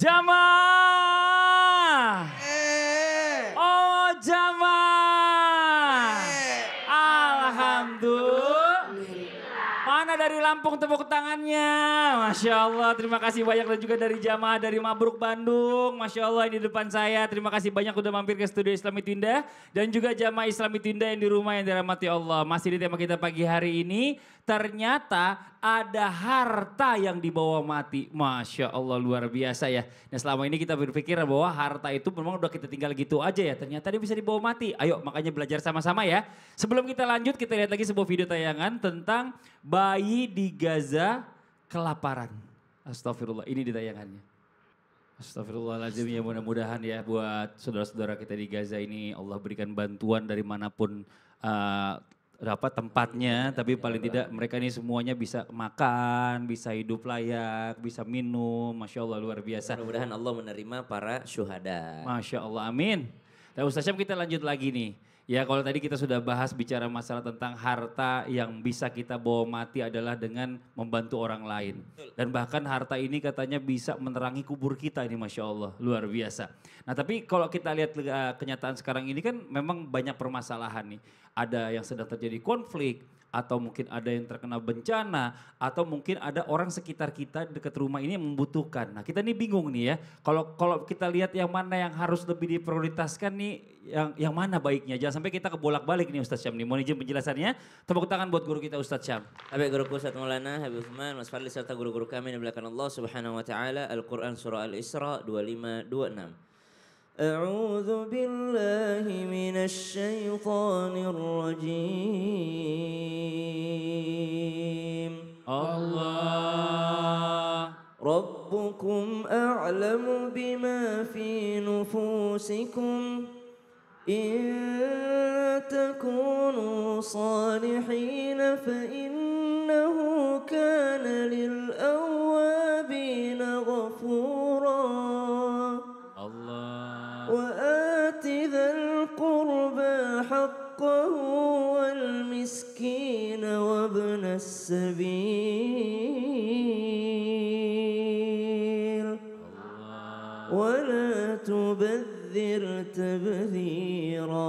Jamaah, eh. Oh jamaah, eh. Alhamdulillah. Mana dari Lampung tepuk tangannya. Masya Allah terima kasih banyak dan juga dari jamaah dari Mabruk Bandung. Masya Allah ini di depan saya. Terima kasih banyak udah mampir ke studio Islami Tunda. Dan juga jamaah Islami Tunda yang di rumah yang dirahmati Allah. Masih di tema kita pagi hari ini ternyata ada harta yang dibawa mati. Masya Allah luar biasa ya. Nah selama ini kita berpikir bahwa harta itu memang udah kita tinggal gitu aja ya. Ternyata dia bisa dibawa mati. Ayo makanya belajar sama-sama ya. Sebelum kita lanjut kita lihat lagi sebuah video tayangan tentang bayi di Gaza kelaparan. Astagfirullah ini ditayangannya. Astagfirullahaladzim ya mudah-mudahan ya buat saudara-saudara kita di Gaza ini Allah berikan bantuan dari manapun uh, rapat tempatnya, tapi paling tidak mereka ini semuanya bisa makan, bisa hidup layak, bisa minum, masya Allah luar biasa. Mudah-mudahan Allah menerima para syuhada. Masya Allah, amin. Nah Ustaz Syam kita lanjut lagi nih. Ya kalau tadi kita sudah bahas bicara masalah tentang harta yang bisa kita bawa mati adalah dengan membantu orang lain. Dan bahkan harta ini katanya bisa menerangi kubur kita ini Masya Allah, luar biasa. Nah tapi kalau kita lihat eh, kenyataan sekarang ini kan memang banyak permasalahan nih. Ada yang sedang terjadi konflik, atau mungkin ada yang terkena bencana, atau mungkin ada orang sekitar kita dekat rumah ini yang membutuhkan. Nah kita ini bingung nih ya, kalau kalau kita lihat yang mana yang harus lebih diprioritaskan nih, yang yang mana baiknya. Jangan sampai kita kebolak-balik nih Ustaz Syam nih. Mohon izin penjelasannya, tepuk tangan buat guru kita Ustaz Syam. Habib guruku Ustadz Maulana, Habib Usman, Mas Fadli serta guru-guru kami di belakang Allah Subhanahu wa taala Al-Qur'an surah Al-Isra 2526. أعوذ بالله من الشيطان الرجيم الله ربكم أعلم بما في نفوسكم إن تكونوا صالحين فإنه كان للأول السبيل ولا تبذر تبذيرا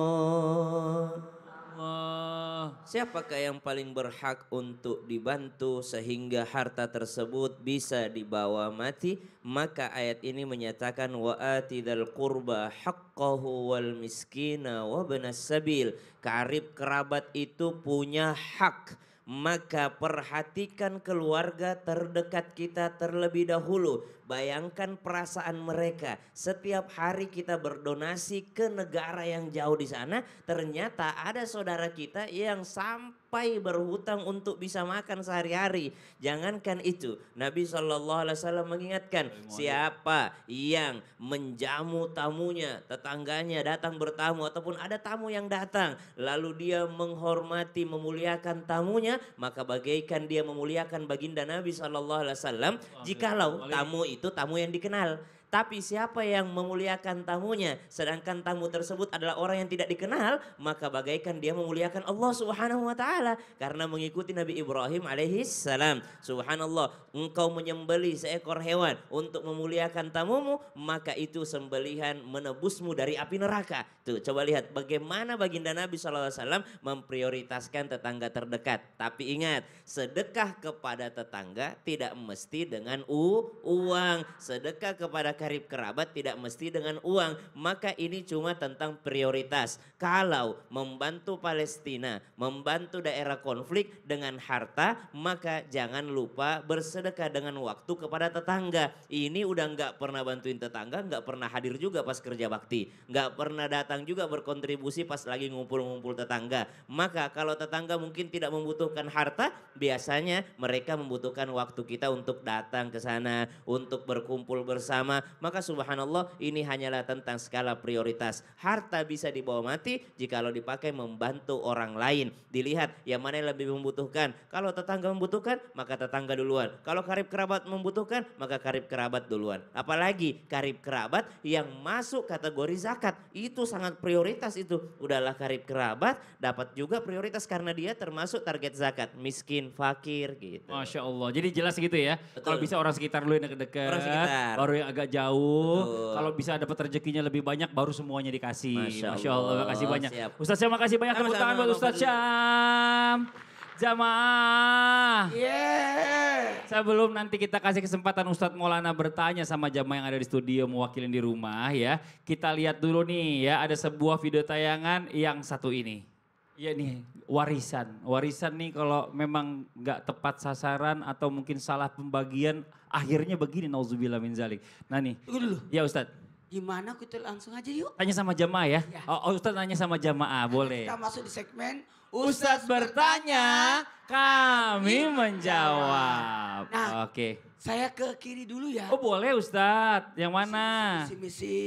Siapakah yang paling berhak untuk dibantu sehingga harta tersebut bisa dibawa mati? Maka ayat ini menyatakan wa atidal qurba haqqahu wal miskina wa sabil. Karib kerabat itu punya hak maka perhatikan keluarga terdekat kita terlebih dahulu Bayangkan perasaan mereka. Setiap hari kita berdonasi ke negara yang jauh di sana, ternyata ada saudara kita yang sampai berhutang untuk bisa makan sehari-hari. Jangankan itu, Nabi Shallallahu Alaihi Wasallam mengingatkan siapa yang menjamu tamunya, tetangganya datang bertamu ataupun ada tamu yang datang, lalu dia menghormati, memuliakan tamunya, maka bagaikan dia memuliakan baginda Nabi Shallallahu Alaihi Wasallam. Jikalau tamu itu itu tamu yang dikenal tapi siapa yang memuliakan tamunya, sedangkan tamu tersebut adalah orang yang tidak dikenal, maka bagaikan dia memuliakan Allah Subhanahu wa taala karena mengikuti Nabi Ibrahim alaihi salam. Subhanallah, engkau menyembeli seekor hewan untuk memuliakan tamumu, maka itu sembelihan menebusmu dari api neraka. Tuh, coba lihat bagaimana baginda Nabi SAW memprioritaskan tetangga terdekat. Tapi ingat, sedekah kepada tetangga tidak mesti dengan u uang. Sedekah kepada karib kerabat tidak mesti dengan uang. Maka ini cuma tentang prioritas. Kalau membantu Palestina, membantu daerah konflik dengan harta, maka jangan lupa bersedekah dengan waktu kepada tetangga. Ini udah nggak pernah bantuin tetangga, nggak pernah hadir juga pas kerja bakti. Nggak pernah datang juga berkontribusi pas lagi ngumpul-ngumpul tetangga. Maka kalau tetangga mungkin tidak membutuhkan harta, biasanya mereka membutuhkan waktu kita untuk datang ke sana, untuk berkumpul bersama, maka subhanallah ini hanyalah tentang skala prioritas. Harta bisa dibawa mati jika lo dipakai membantu orang lain. Dilihat yang mana yang lebih membutuhkan. Kalau tetangga membutuhkan maka tetangga duluan. Kalau karib kerabat membutuhkan maka karib kerabat duluan. Apalagi karib kerabat yang masuk kategori zakat. Itu sangat prioritas itu. Udahlah karib kerabat dapat juga prioritas karena dia termasuk target zakat. Miskin, fakir gitu. Masya Allah. Jadi jelas gitu ya. Kalau bisa orang sekitar luin yang dekat-dekat. Orang sekitar. Baru yang agak jauh jauh. Kalau bisa dapat rezekinya lebih banyak baru semuanya dikasih. Masya, Masya Allah, Allah makasih banyak. Siap. Ustaz Syam makasih banyak tepuk tangan buat Ustaz Syam. Jamaah. Yeah. Sebelum nanti kita kasih kesempatan Ustadz Maulana bertanya sama jamaah yang ada di studio mewakilin di rumah ya. Kita lihat dulu nih ya ada sebuah video tayangan yang satu ini. Iya nih, hmm. warisan. Warisan nih kalau memang nggak tepat sasaran atau mungkin salah pembagian, akhirnya begini nauzubillah min zalik. Nah nih. Ya Ustadz. Gimana kita langsung aja yuk. Tanya sama jamaah ya. ya. Oh, oh Ustadz tanya sama jamaah, boleh. Kita masuk di segmen Ustadz, Ustadz bertanya, bertanya, kami iya. menjawab. Nah, oke. Okay. Saya ke kiri dulu ya. Oh boleh Ustadz, yang mana? Misi, misi, misi.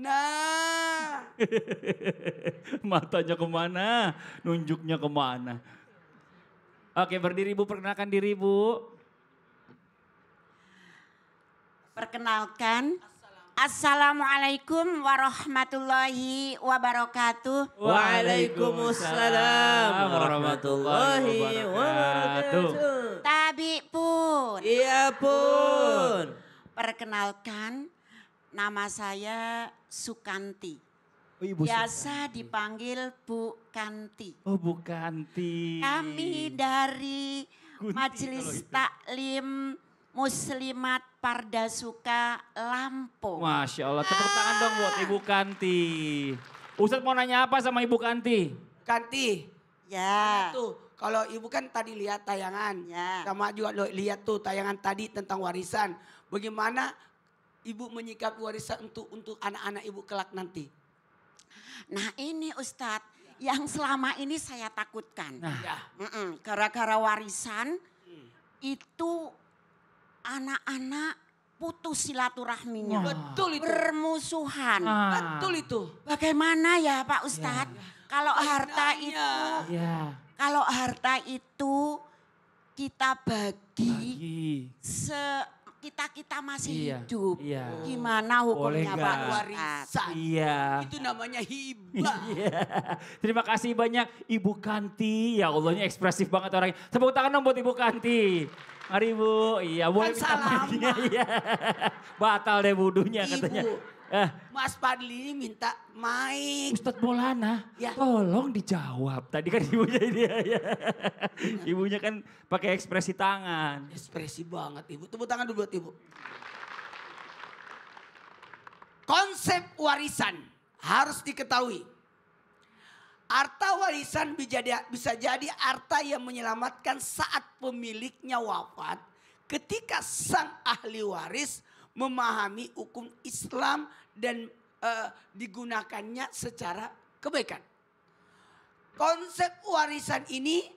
Nah. Matanya kemana, nunjuknya kemana. Oke berdiri Bu, perkenalkan diri Bu. Perkenalkan, Assalamualaikum warahmatullahi wabarakatuh. Waalaikumsalam warahmatullahi wabarakatuh. Tabi pun. Iya pun. Perkenalkan nama saya Sukanti. Oh, Ibu Biasa Sukanti. dipanggil Bu Kanti. Oh Bu Kanti. Kami dari Majelis gitu. Taklim Muslimat Pardasuka Lampung. Masya Allah, tepuk ah. tangan dong buat Ibu Kanti. Ustadz mau nanya apa sama Ibu Kanti? Kanti. Ya. Tuh, kalau Ibu kan tadi lihat tayangan. Ya. Sama juga lihat tuh tayangan tadi tentang warisan. Bagaimana Ibu menyikap warisan untuk untuk anak-anak Ibu kelak nanti? Nah ini Ustadz, yang selama ini saya takutkan. Nah. Ya. Gara-gara warisan hmm. itu anak-anak putus silaturahminya. Wow. Betul itu. Bermusuhan. Ah. Betul itu. Bagaimana ya Pak ya, ya. Ustadz? Ya. Kalau harta itu, ya. kalau harta itu kita bagi, bagi. se kita kita masih iya, hidup. Iya. Gimana hukumnya Pak Warisan? Iya. Itu namanya hibah. iya. Terima kasih banyak Ibu Kanti. Ya Allahnya ekspresif banget orangnya. Tepuk tangan dong buat Ibu Kanti. Mari Bu. Iya, boleh kan minta salaman. Iya, iya. Batal deh budunya Ibu, katanya. Eh. Mas Padli minta mic. Ustadz Bolana, ya. tolong dijawab. Tadi kan ibunya dia ya, ya. ibunya kan pakai ekspresi tangan. Ekspresi banget ibu. Tepuk tangan dulu buat ibu. Konsep warisan harus diketahui Harta warisan bisa jadi, bisa harta yang menyelamatkan saat pemiliknya wafat ketika sang ahli waris memahami hukum Islam dan e, digunakannya secara kebaikan. Konsep warisan ini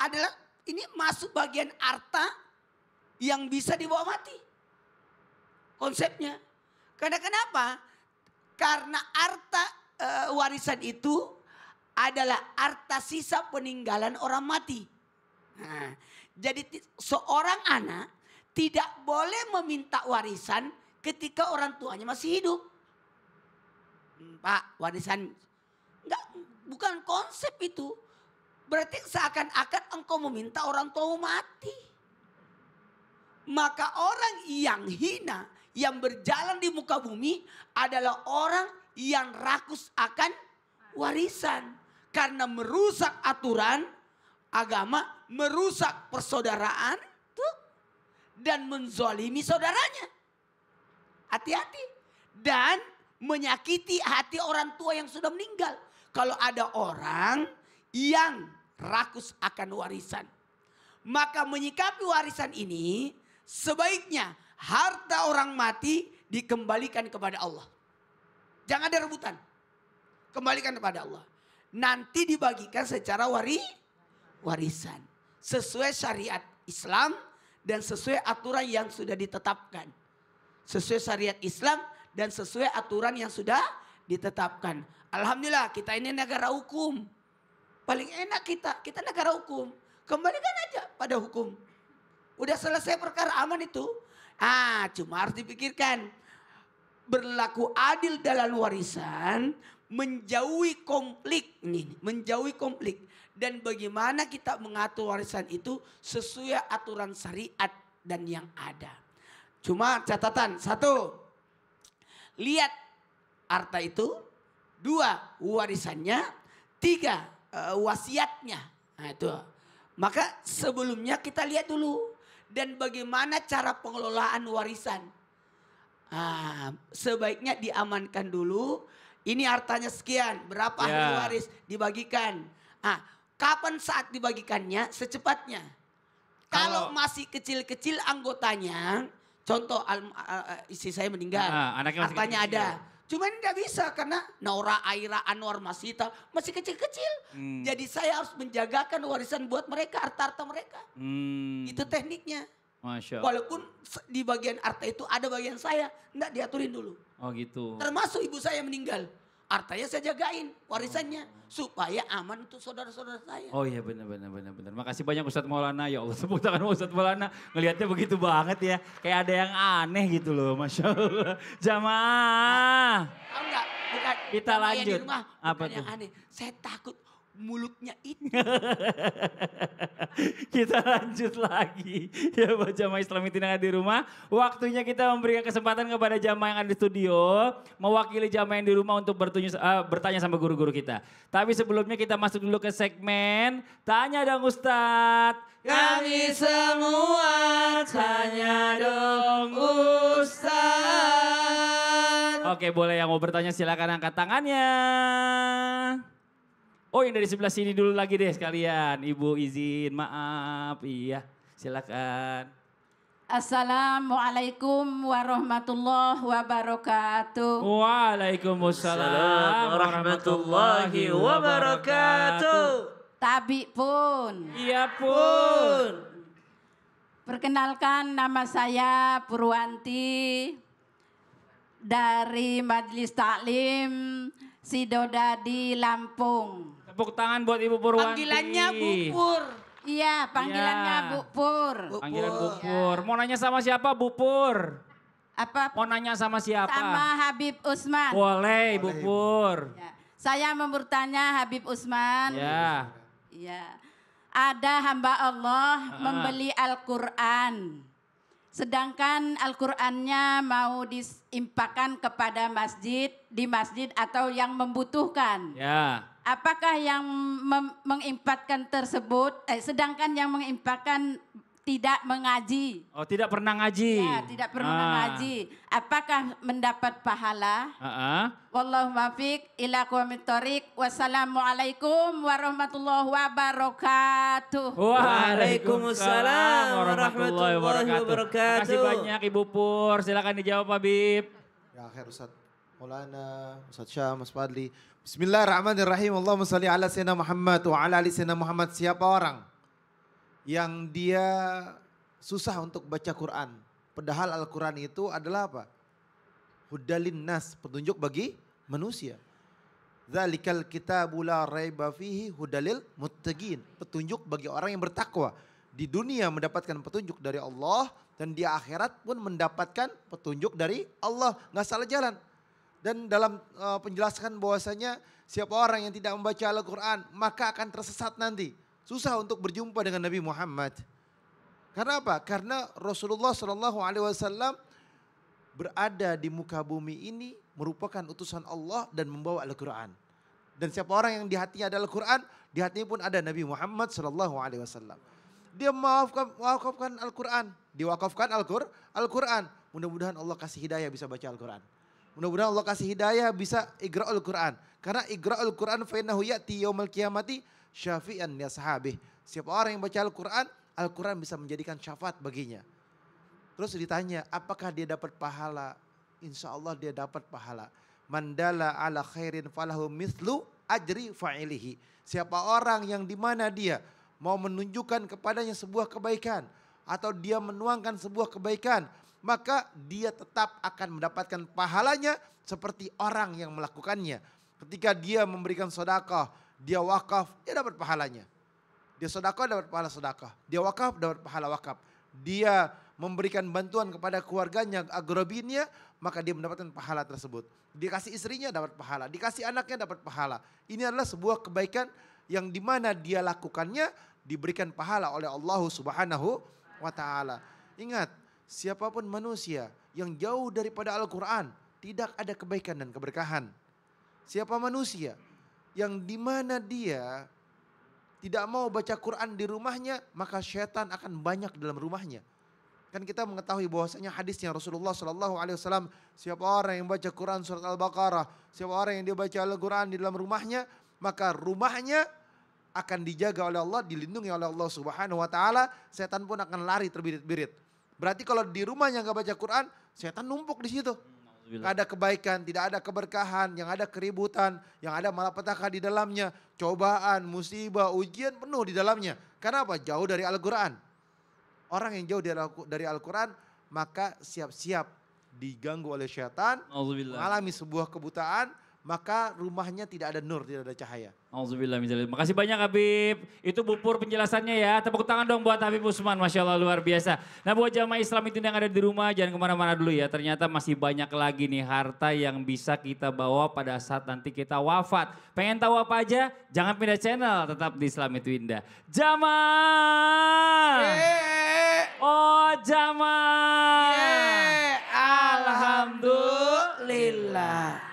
adalah ini masuk bagian harta yang bisa dibawa mati. Konsepnya. Karena kenapa? Karena harta e, warisan itu adalah harta sisa peninggalan orang mati. Nah, jadi seorang anak tidak boleh meminta warisan ketika orang tuanya masih hidup. Hmm, Pak, warisan enggak bukan konsep itu. Berarti seakan-akan engkau meminta orang tuamu mati. Maka orang yang hina, yang berjalan di muka bumi adalah orang yang rakus akan warisan. Karena merusak aturan agama, merusak persaudaraan tuh dan menzolimi saudaranya. Hati-hati. Dan menyakiti hati orang tua yang sudah meninggal. Kalau ada orang yang rakus akan warisan. Maka menyikapi warisan ini sebaiknya harta orang mati dikembalikan kepada Allah. Jangan ada rebutan. Kembalikan kepada Allah nanti dibagikan secara wari warisan sesuai syariat Islam dan sesuai aturan yang sudah ditetapkan. Sesuai syariat Islam dan sesuai aturan yang sudah ditetapkan. Alhamdulillah kita ini negara hukum. Paling enak kita, kita negara hukum. Kembalikan aja pada hukum. Udah selesai perkara aman itu. Ah, cuma harus dipikirkan. Berlaku adil dalam warisan, menjauhi konflik hmm. nih, menjauhi konflik dan bagaimana kita mengatur warisan itu sesuai aturan syariat dan yang ada. Cuma catatan satu, lihat harta itu, dua warisannya, tiga eh, wasiatnya. Nah, itu. Maka sebelumnya kita lihat dulu dan bagaimana cara pengelolaan warisan. Nah, sebaiknya diamankan dulu ini hartanya sekian, berapa yeah. ahli waris dibagikan. Ah, kapan saat dibagikannya? Secepatnya. Kalau, masih kecil-kecil anggotanya, contoh al, al, eh, istri saya meninggal, nah, hartanya ada. Ya. Cuman nggak bisa karena Naura, Aira, Anwar, Masita masih kecil-kecil. Hmm. Jadi saya harus menjagakan warisan buat mereka, harta-harta mereka. Hmm. Itu tekniknya. Masya Allah. Walaupun di bagian Arta itu ada bagian saya, enggak diaturin dulu. Oh gitu. Termasuk ibu saya meninggal. Artanya saya jagain warisannya oh. supaya aman untuk saudara-saudara saya. Oh iya benar benar benar benar. Makasih banyak Ustadz Maulana. Ya Allah tepuk tangan Ustadz Maulana. Ngelihatnya begitu banget ya. Kayak ada yang aneh gitu loh Masya Allah. Jamaah. Nah, enggak, Kita lanjut. Di rumah, Apa tuh? Yang aneh. Saya takut mulutnya itu. kita lanjut lagi ya buat jamaah Islam yang ada di rumah. Waktunya kita memberikan kesempatan kepada jamaah yang ada di studio mewakili jamaah yang di rumah untuk bertanya, uh, eh, bertanya sama guru-guru kita. Tapi sebelumnya kita masuk dulu ke segmen tanya dong Ustadz. Kami semua tanya dong Ustadz. Oke boleh yang mau bertanya silakan angkat tangannya. Oh yang dari sebelah sini dulu lagi deh sekalian. Ibu izin, maaf. Iya, silakan. Assalamualaikum warahmatullahi wabarakatuh. Waalaikumsalam warahmatullahi wabarakatuh. Tabi pun. Iya pun. Perkenalkan nama saya Purwanti dari Majelis Taklim Sidodadi Lampung. Tepuk tangan buat Ibu Purwanti. Panggilannya Bu Pur. Iya, panggilannya ya. Bu Pur. Panggilan Bu Pur. Ya. Mau nanya sama siapa Bu Pur? Apa? Mau nanya sama siapa? Sama Habib Usman. Boleh, Ibu Pur. Ya. Saya mau bertanya Habib Usman. Ya. Iya. Ada hamba Allah uh. membeli Al-Qur'an. Sedangkan Al-Qur'annya mau diimpakan kepada masjid, di masjid atau yang membutuhkan. Ya. Apakah yang mengimpatkan tersebut, eh, sedangkan yang mengimpatkan tidak mengaji. Oh, tidak pernah ngaji. Ya, tidak pernah ah. ngaji. Apakah mendapat pahala? Heeh. Uh-uh. Wallahu muwaffiq ila Wassalamualaikum warahmatullahi wabarakatuh. Waalaikumsalam warahmatullahi wabarakatuh. Terima kasih banyak Ibu Pur. Silakan dijawab Habib. Ya, Ustaz. Maulana, Ustaz Syah, Mas Fadli. Bismillahirrahmanirrahim. Allahumma salli ala sayyidina Muhammad wa ala ali sayyidina Muhammad. Siapa orang yang dia susah untuk baca Quran? Padahal Al-Quran itu adalah apa? Hudalin nas, petunjuk bagi manusia. Zalikal kitabu la raiba fihi hudalil muttaqin. Petunjuk bagi orang yang bertakwa. Di dunia mendapatkan petunjuk dari Allah dan di akhirat pun mendapatkan petunjuk dari Allah. Nggak salah jalan. Dan dalam uh, penjelasan bahwasanya siapa orang yang tidak membaca Al-Quran maka akan tersesat nanti. Susah untuk berjumpa dengan Nabi Muhammad. Karena apa? Karena Rasulullah Shallallahu Alaihi Wasallam berada di muka bumi ini merupakan utusan Allah dan membawa Al-Quran. Dan siapa orang yang di hatinya ada Al-Quran, di hatinya pun ada Nabi Muhammad Shallallahu Alaihi Wasallam. Dia mewakafkan, mewakafkan Al-Quran, diwakafkan Al-Quran. Mudah-mudahan Allah kasih hidayah bisa baca Al-Quran. Mudah-mudahan Allah kasih hidayah bisa igra'ul Quran. Karena igra'ul Quran fa'innahu ya'ti yawmal kiamati syafi'an ya sahabih. Siapa orang yang baca Al-Quran, Al-Quran bisa menjadikan syafaat baginya. Terus ditanya, apakah dia dapat pahala? Insya Allah dia dapat pahala. Mandala ala khairin falahu mislu ajri fa'ilihi. Siapa orang yang dimana dia mau menunjukkan kepadanya sebuah kebaikan. Atau dia menuangkan sebuah kebaikan maka dia tetap akan mendapatkan pahalanya seperti orang yang melakukannya. Ketika dia memberikan sodakah, dia wakaf, dia dapat pahalanya. Dia sodakah dapat pahala sodakah. Dia wakaf dapat pahala wakaf. Dia memberikan bantuan kepada keluarganya, agrobinya maka dia mendapatkan pahala tersebut. Dikasih istrinya dapat pahala, dikasih anaknya dapat pahala. Ini adalah sebuah kebaikan yang dimana dia lakukannya diberikan pahala oleh Allah Subhanahu wa taala. Ingat, siapapun manusia yang jauh daripada Al-Quran, tidak ada kebaikan dan keberkahan. Siapa manusia yang dimana dia tidak mau baca Quran di rumahnya, maka setan akan banyak dalam rumahnya. Kan kita mengetahui bahwasanya hadisnya Rasulullah Shallallahu Alaihi Wasallam, siapa orang yang baca Quran surat Al-Baqarah, siapa orang yang dia baca Al-Quran di dalam rumahnya, maka rumahnya akan dijaga oleh Allah, dilindungi oleh Allah Subhanahu Wa Taala. Setan pun akan lari terbirit-birit. Berarti kalau di rumahnya nggak baca Quran, setan numpuk di situ. Gak ada kebaikan, tidak ada keberkahan, yang ada keributan, yang ada malapetaka di dalamnya, cobaan, musibah, ujian penuh di dalamnya. Karena apa? Jauh dari Al-Quran. Orang yang jauh dari Al-Quran, maka siap-siap diganggu oleh setan mengalami sebuah kebutaan, maka rumahnya tidak ada nur, tidak ada cahaya. Alhamdulillah. Makasih banyak Habib. Itu bupur penjelasannya ya. Tepuk tangan dong buat Habib Usman. Masya Allah luar biasa. Nah buat jamaah Islam itu yang ada di rumah jangan kemana-mana dulu ya. Ternyata masih banyak lagi nih harta yang bisa kita bawa pada saat nanti kita wafat. Pengen tahu apa aja? Jangan pindah channel. Tetap di Islam itu indah. Jamaah. Yeah. Oh jamaah. Yeah. Alhamdulillah.